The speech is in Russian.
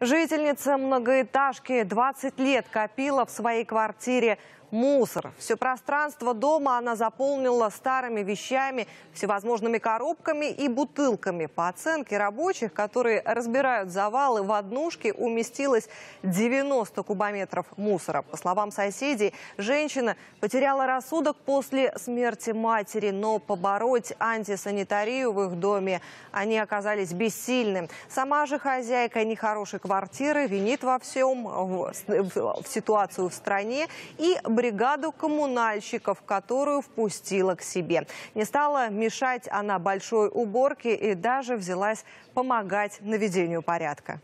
Жительница многоэтажки 20 лет копила в своей квартире мусор. Все пространство дома она заполнила старыми вещами, всевозможными коробками и бутылками. По оценке рабочих, которые разбирают завалы, в однушке уместилось 90 кубометров мусора. По словам соседей, женщина потеряла рассудок после смерти матери, но побороть антисанитарию в их доме они оказались бессильны. Сама же хозяйка нехорошей квартиры квартиры, винит во всем в, в, в ситуацию в стране и бригаду коммунальщиков, которую впустила к себе. Не стала мешать она большой уборке и даже взялась помогать наведению порядка.